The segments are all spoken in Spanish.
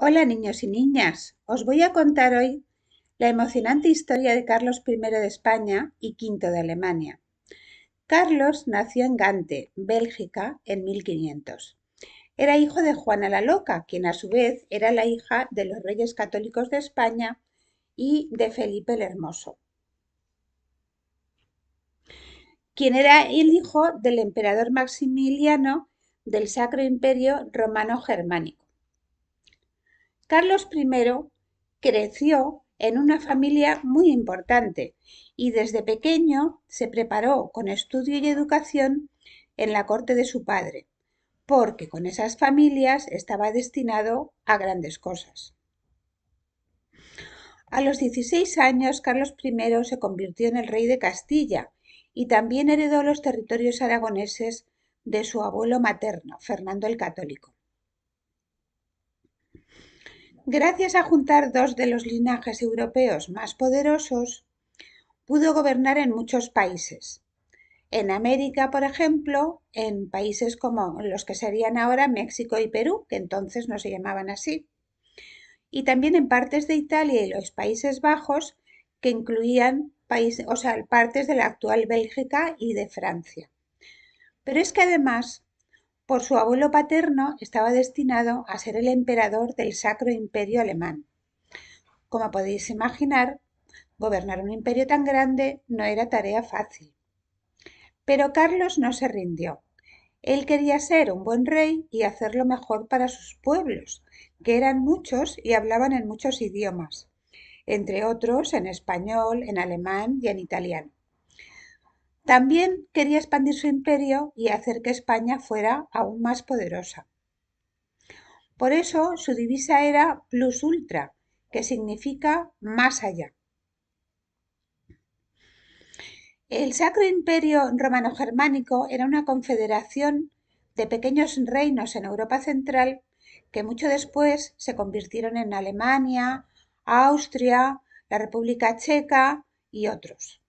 Hola niños y niñas, os voy a contar hoy la emocionante historia de Carlos I de España y V de Alemania. Carlos nació en Gante, Bélgica, en 1500. Era hijo de Juana la Loca, quien a su vez era la hija de los reyes católicos de España y de Felipe el Hermoso, quien era el hijo del emperador Maximiliano del Sacro Imperio Romano Germánico. Carlos I creció en una familia muy importante y desde pequeño se preparó con estudio y educación en la corte de su padre, porque con esas familias estaba destinado a grandes cosas. A los 16 años, Carlos I se convirtió en el rey de Castilla y también heredó los territorios aragoneses de su abuelo materno, Fernando el Católico gracias a juntar dos de los linajes europeos más poderosos, pudo gobernar en muchos países. En América, por ejemplo, en países como los que serían ahora México y Perú, que entonces no se llamaban así, y también en partes de Italia y los Países Bajos, que incluían o sea, partes de la actual Bélgica y de Francia. Pero es que además por su abuelo paterno estaba destinado a ser el emperador del Sacro Imperio Alemán. Como podéis imaginar, gobernar un imperio tan grande no era tarea fácil. Pero Carlos no se rindió. Él quería ser un buen rey y hacerlo mejor para sus pueblos, que eran muchos y hablaban en muchos idiomas, entre otros en español, en alemán y en italiano. También quería expandir su imperio y hacer que España fuera aún más poderosa. Por eso su divisa era plus ultra, que significa más allá. El Sacro Imperio Romano-Germánico era una confederación de pequeños reinos en Europa Central que mucho después se convirtieron en Alemania, Austria, la República Checa y otros.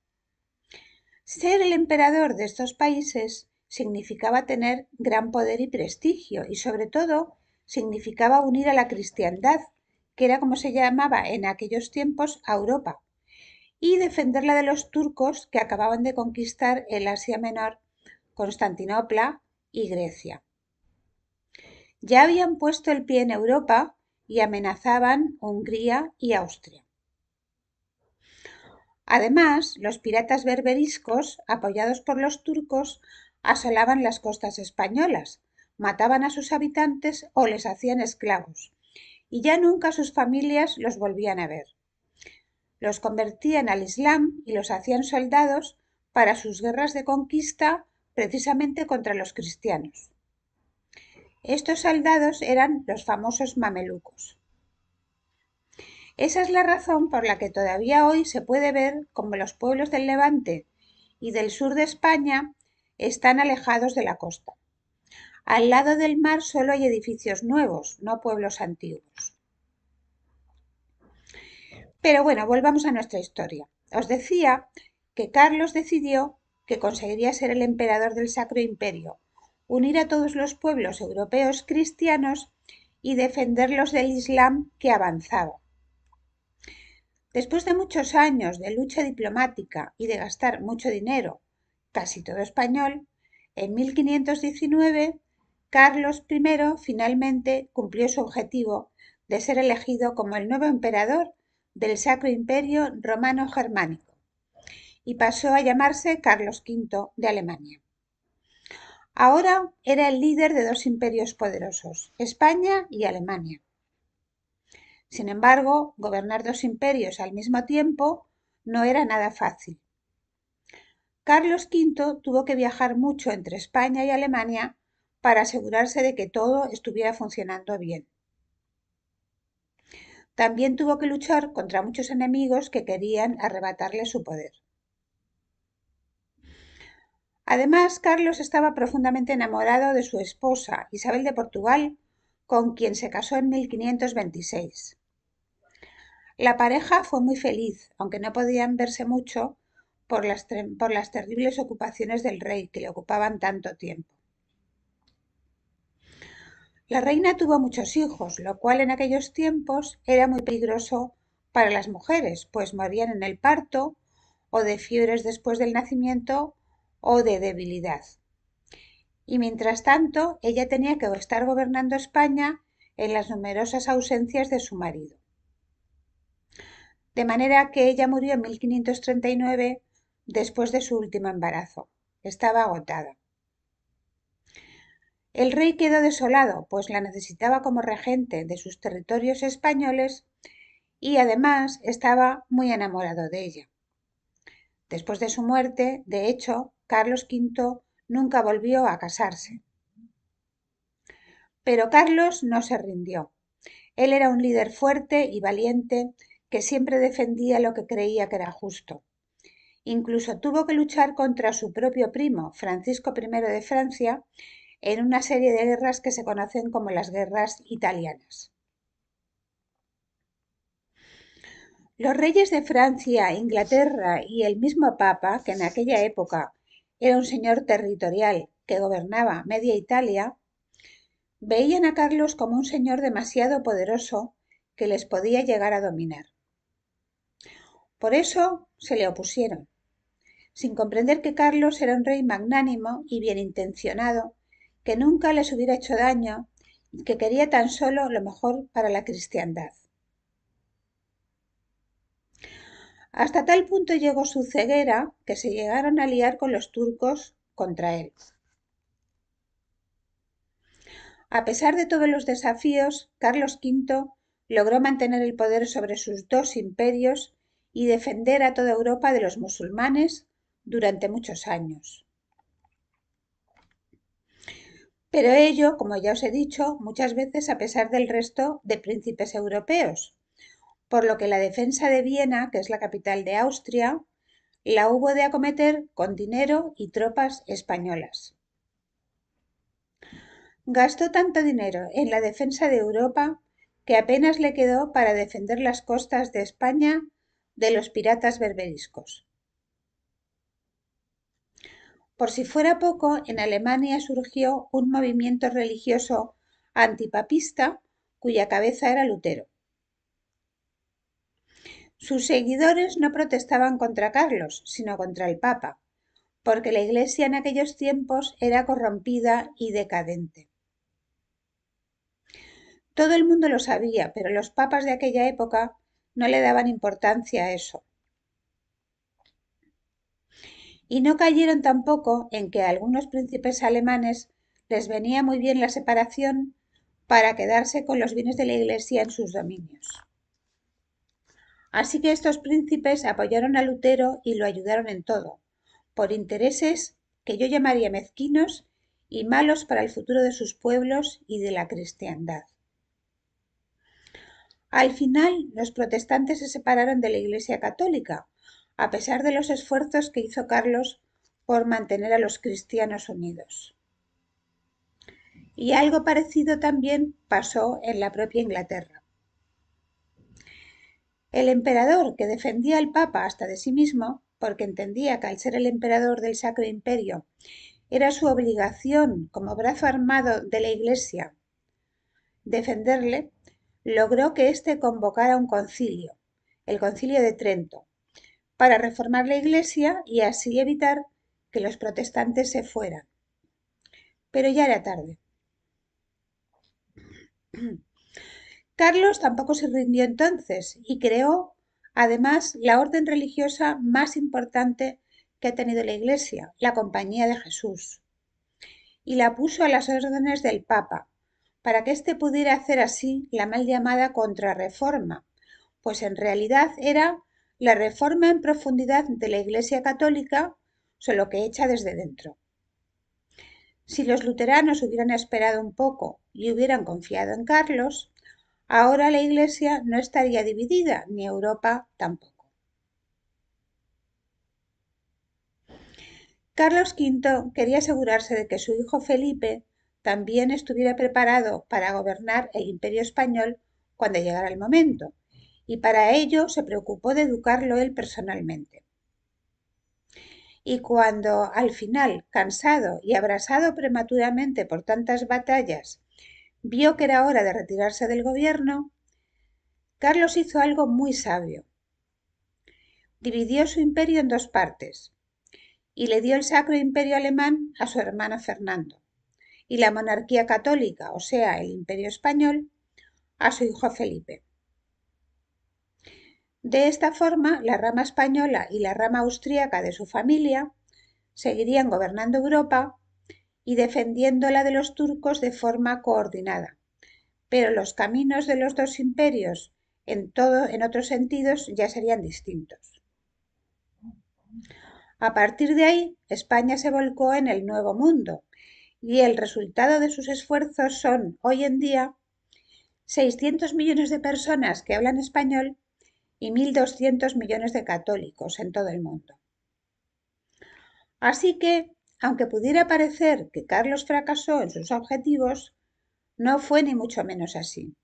Ser el emperador de estos países significaba tener gran poder y prestigio y sobre todo significaba unir a la cristiandad, que era como se llamaba en aquellos tiempos a Europa, y defenderla de los turcos que acababan de conquistar el Asia Menor, Constantinopla y Grecia. Ya habían puesto el pie en Europa y amenazaban Hungría y Austria. Además, los piratas berberiscos, apoyados por los turcos, asolaban las costas españolas, mataban a sus habitantes o les hacían esclavos, y ya nunca sus familias los volvían a ver. Los convertían al Islam y los hacían soldados para sus guerras de conquista precisamente contra los cristianos. Estos soldados eran los famosos mamelucos. Esa es la razón por la que todavía hoy se puede ver como los pueblos del Levante y del sur de España están alejados de la costa. Al lado del mar solo hay edificios nuevos, no pueblos antiguos. Pero bueno, volvamos a nuestra historia. Os decía que Carlos decidió que conseguiría ser el emperador del Sacro Imperio, unir a todos los pueblos europeos cristianos y defenderlos del Islam que avanzaba. Después de muchos años de lucha diplomática y de gastar mucho dinero, casi todo español, en 1519 Carlos I finalmente cumplió su objetivo de ser elegido como el nuevo emperador del Sacro Imperio Romano Germánico y pasó a llamarse Carlos V de Alemania. Ahora era el líder de dos imperios poderosos, España y Alemania. Sin embargo, gobernar dos imperios al mismo tiempo no era nada fácil. Carlos V tuvo que viajar mucho entre España y Alemania para asegurarse de que todo estuviera funcionando bien. También tuvo que luchar contra muchos enemigos que querían arrebatarle su poder. Además, Carlos estaba profundamente enamorado de su esposa, Isabel de Portugal, con quien se casó en 1526. La pareja fue muy feliz, aunque no podían verse mucho por las, terribles ocupaciones del rey, que le ocupaban tanto tiempo. La reina tuvo muchos hijos, lo cual en aquellos tiempos era muy peligroso para las mujeres, pues morían en el parto o de fiebres después del nacimiento o de debilidad. Y mientras tanto, ella tenía que estar gobernando España en las numerosas ausencias de su marido de manera que ella murió en 1539 después de su último embarazo. Estaba agotada. El rey quedó desolado, pues la necesitaba como regente de sus territorios españoles y además estaba muy enamorado de ella. Después de su muerte, de hecho, Carlos V nunca volvió a casarse. Pero Carlos no se rindió. Él era un líder fuerte y valiente que siempre defendía lo que creía que era justo. Incluso tuvo que luchar contra su propio primo, Francisco I de Francia, en una serie de guerras que se conocen como las guerras italianas. Los reyes de Francia, Inglaterra y el mismo Papa, que en aquella época era un señor territorial que gobernaba media Italia, veían a Carlos como un señor demasiado poderoso que les podía llegar a dominar. Por eso se le opusieron, sin comprender que Carlos era un rey magnánimo y bien intencionado, que nunca les hubiera hecho daño y que quería tan solo lo mejor para la cristiandad. Hasta tal punto llegó su ceguera que se llegaron a liar con los turcos contra él. A pesar de todos los desafíos, Carlos V logró mantener el poder sobre sus dos imperios y defender a toda Europa de los musulmanes durante muchos años. Pero ello, como ya os he dicho, muchas veces a pesar del resto de príncipes europeos, por lo que la defensa de Viena, que es la capital de Austria, la hubo de acometer con dinero y tropas españolas. Gastó tanto dinero en la defensa de Europa que apenas le quedó para defender las costas de España de los piratas berberiscos. Por si fuera poco, en Alemania surgió un movimiento religioso antipapista cuya cabeza era Lutero. Sus seguidores no protestaban contra Carlos, sino contra el Papa, porque la Iglesia en aquellos tiempos era corrompida y decadente. Todo el mundo lo sabía, pero los papas de aquella época no le daban importancia a eso. Y no cayeron tampoco en que a algunos príncipes alemanes les venía muy bien la separación para quedarse con los bienes de la Iglesia en sus dominios. Así que estos príncipes apoyaron a Lutero y lo ayudaron en todo, por intereses que yo llamaría mezquinos y malos para el futuro de sus pueblos y de la cristiandad. Al final, los protestantes se separaron de la Iglesia católica, a pesar de los esfuerzos que hizo Carlos por mantener a los cristianos unidos. Y algo parecido también pasó en la propia Inglaterra. El emperador, que defendía al Papa hasta de sí mismo, porque entendía que al ser el emperador del Sacro Imperio era su obligación como brazo armado de la Iglesia defenderle, logró que éste convocara un concilio, el concilio de Trento, para reformar la Iglesia y así evitar que los protestantes se fueran. Pero ya era tarde. Carlos tampoco se rindió entonces y creó además la orden religiosa más importante que ha tenido la Iglesia, la Compañía de Jesús, y la puso a las órdenes del Papa, para que éste pudiera hacer así la mal llamada contrarreforma, pues en realidad era la reforma en profundidad de la Iglesia Católica, solo que hecha desde dentro. Si los luteranos hubieran esperado un poco y hubieran confiado en Carlos, ahora la Iglesia no estaría dividida, ni Europa tampoco. Carlos V quería asegurarse de que su hijo Felipe también estuviera preparado para gobernar el imperio español cuando llegara el momento, y para ello se preocupó de educarlo él personalmente. Y cuando al final, cansado y abrasado prematuramente por tantas batallas, vio que era hora de retirarse del gobierno, Carlos hizo algo muy sabio. Dividió su imperio en dos partes y le dio el Sacro Imperio Alemán a su hermano Fernando y la monarquía católica, o sea, el imperio español, a su hijo Felipe. De esta forma, la rama española y la rama austríaca de su familia seguirían gobernando Europa y defendiéndola de los turcos de forma coordinada. Pero los caminos de los dos imperios en, todo, en otros sentidos ya serían distintos. A partir de ahí, España se volcó en el Nuevo Mundo, y el resultado de sus esfuerzos son hoy en día 600 millones de personas que hablan español y 1.200 millones de católicos en todo el mundo. Así que, aunque pudiera parecer que Carlos fracasó en sus objetivos, no fue ni mucho menos así.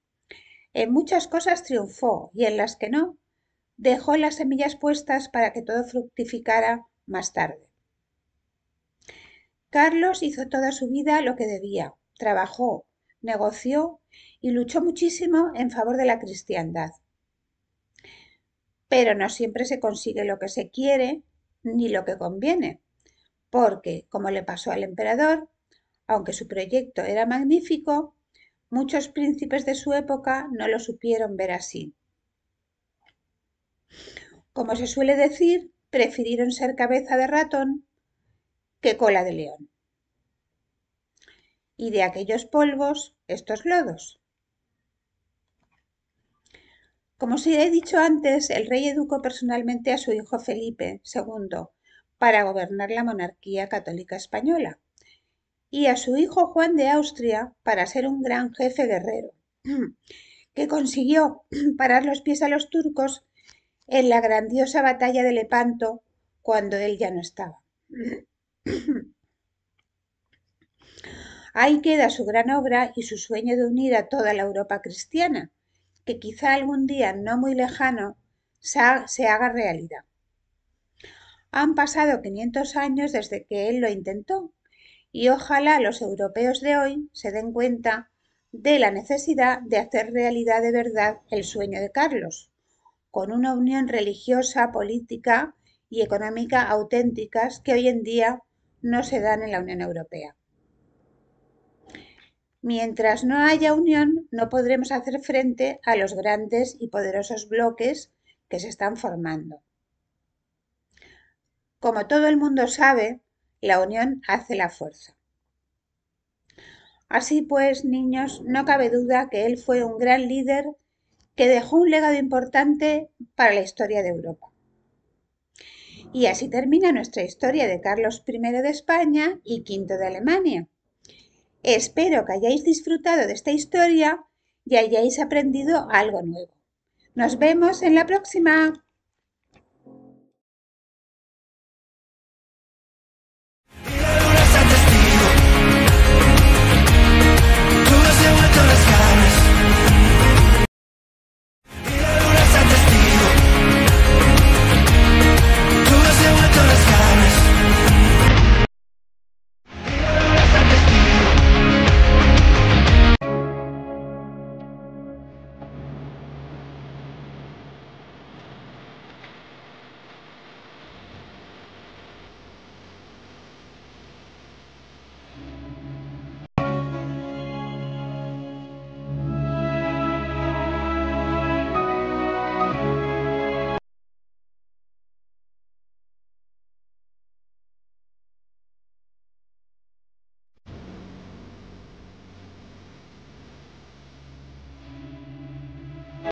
En muchas cosas triunfó y en las que no, dejó las semillas puestas para que todo fructificara más tarde. Carlos hizo toda su vida lo que debía, trabajó, negoció y luchó muchísimo en favor de la cristiandad. Pero no siempre se consigue lo que se quiere ni lo que conviene, porque, como le pasó al emperador, aunque su proyecto era magnífico, muchos príncipes de su época no lo supieron ver así. Como se suele decir, prefirieron ser cabeza de ratón que cola de león. Y de aquellos polvos, estos lodos. Como se he dicho antes, el rey educó personalmente a su hijo Felipe II para gobernar la monarquía católica española y a su hijo Juan de Austria para ser un gran jefe guerrero, que consiguió parar los pies a los turcos en la grandiosa batalla de Lepanto cuando él ya no estaba. Ahí queda su gran obra y su sueño de unir a toda la Europa cristiana, que quizá algún día no muy lejano se haga realidad. Han pasado 500 años desde que él lo intentó y ojalá los europeos de hoy se den cuenta de la necesidad de hacer realidad de verdad el sueño de Carlos, con una unión religiosa, política y económica auténticas que hoy en día no se dan en la Unión Europea. Mientras no haya unión, no podremos hacer frente a los grandes y poderosos bloques que se están formando. Como todo el mundo sabe, la unión hace la fuerza. Así pues, niños, no cabe duda que él fue un gran líder que dejó un legado importante para la historia de Europa. Y así termina nuestra historia de Carlos I de España y V de Alemania. Espero que hayáis disfrutado de esta historia y hayáis aprendido algo nuevo. Nos vemos en la próxima.